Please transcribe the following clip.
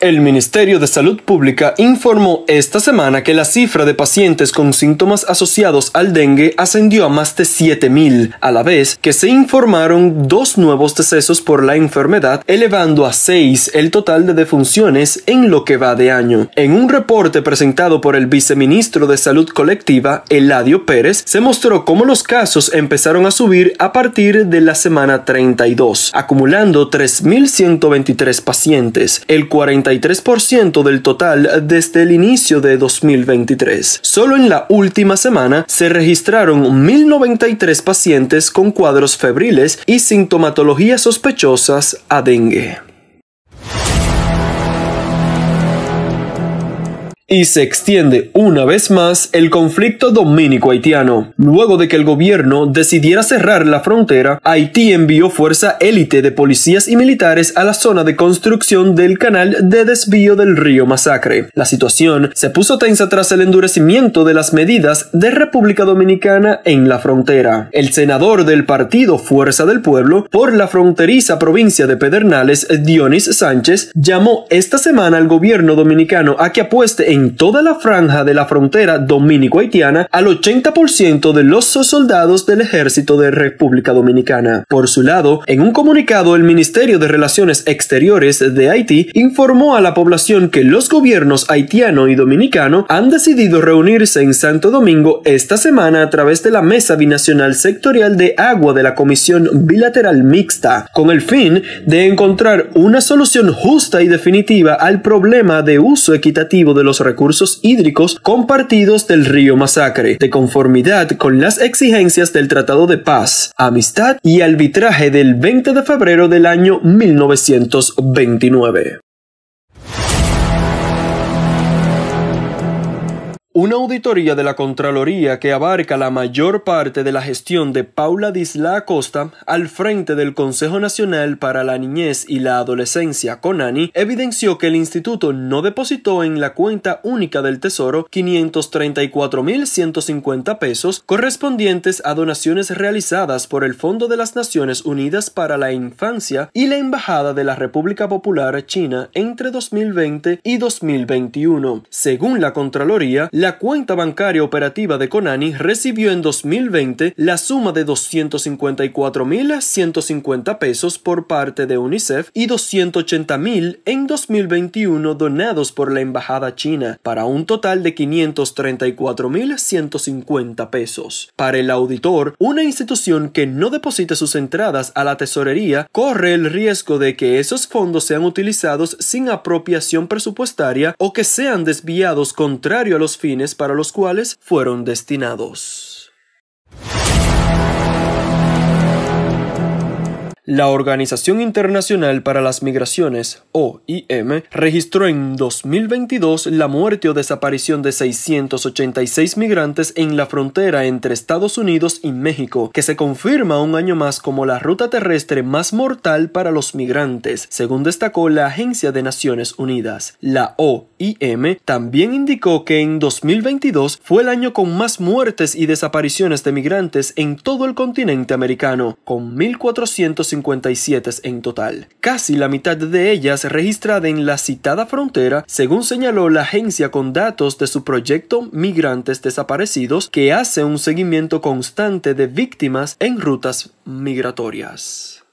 El Ministerio de Salud Pública informó esta semana que la cifra de pacientes con síntomas asociados al dengue ascendió a más de 7.000, a la vez que se informaron dos nuevos decesos por la enfermedad, elevando a seis el total de defunciones en lo que va de año. En un reporte presentado por el viceministro de Salud Colectiva, Eladio Pérez, se mostró cómo los casos empezaron a subir a partir de la semana 32, acumulando 3.123 pacientes, el 40 33% del total desde el inicio de 2023. Solo en la última semana se registraron 1.093 pacientes con cuadros febriles y sintomatologías sospechosas a dengue. y se extiende una vez más el conflicto dominico-haitiano. Luego de que el gobierno decidiera cerrar la frontera, Haití envió fuerza élite de policías y militares a la zona de construcción del canal de desvío del río Masacre. La situación se puso tensa tras el endurecimiento de las medidas de República Dominicana en la frontera. El senador del partido Fuerza del Pueblo por la fronteriza provincia de Pedernales, Dionis Sánchez, llamó esta semana al gobierno dominicano a que apueste en en toda la franja de la frontera dominico-haitiana al 80% de los soldados del ejército de República Dominicana. Por su lado, en un comunicado, el Ministerio de Relaciones Exteriores de Haití informó a la población que los gobiernos haitiano y dominicano han decidido reunirse en Santo Domingo esta semana a través de la Mesa Binacional Sectorial de Agua de la Comisión Bilateral Mixta, con el fin de encontrar una solución justa y definitiva al problema de uso equitativo de los recursos hídricos compartidos del río Masacre, de conformidad con las exigencias del Tratado de Paz, Amistad y Arbitraje del 20 de febrero del año 1929. Una auditoría de la Contraloría que abarca la mayor parte de la gestión de Paula Disla Acosta al frente del Consejo Nacional para la Niñez y la Adolescencia CONANI evidenció que el instituto no depositó en la cuenta única del Tesoro 534.150 pesos correspondientes a donaciones realizadas por el Fondo de las Naciones Unidas para la Infancia y la Embajada de la República Popular China entre 2020 y 2021. Según la Contraloría, la la cuenta bancaria operativa de Conani recibió en 2020 la suma de 254.150 pesos por parte de UNICEF y 280.000 en 2021 donados por la Embajada China, para un total de 534.150 pesos. Para el auditor, una institución que no deposite sus entradas a la tesorería corre el riesgo de que esos fondos sean utilizados sin apropiación presupuestaria o que sean desviados contrario a los fines para los cuales fueron destinados. La Organización Internacional para las Migraciones, OIM, registró en 2022 la muerte o desaparición de 686 migrantes en la frontera entre Estados Unidos y México, que se confirma un año más como la ruta terrestre más mortal para los migrantes, según destacó la Agencia de Naciones Unidas. La OIM también indicó que en 2022 fue el año con más muertes y desapariciones de migrantes en todo el continente americano, con 1.450 en total, casi la mitad de ellas registrada en la citada frontera, según señaló la agencia con datos de su proyecto Migrantes Desaparecidos, que hace un seguimiento constante de víctimas en rutas migratorias.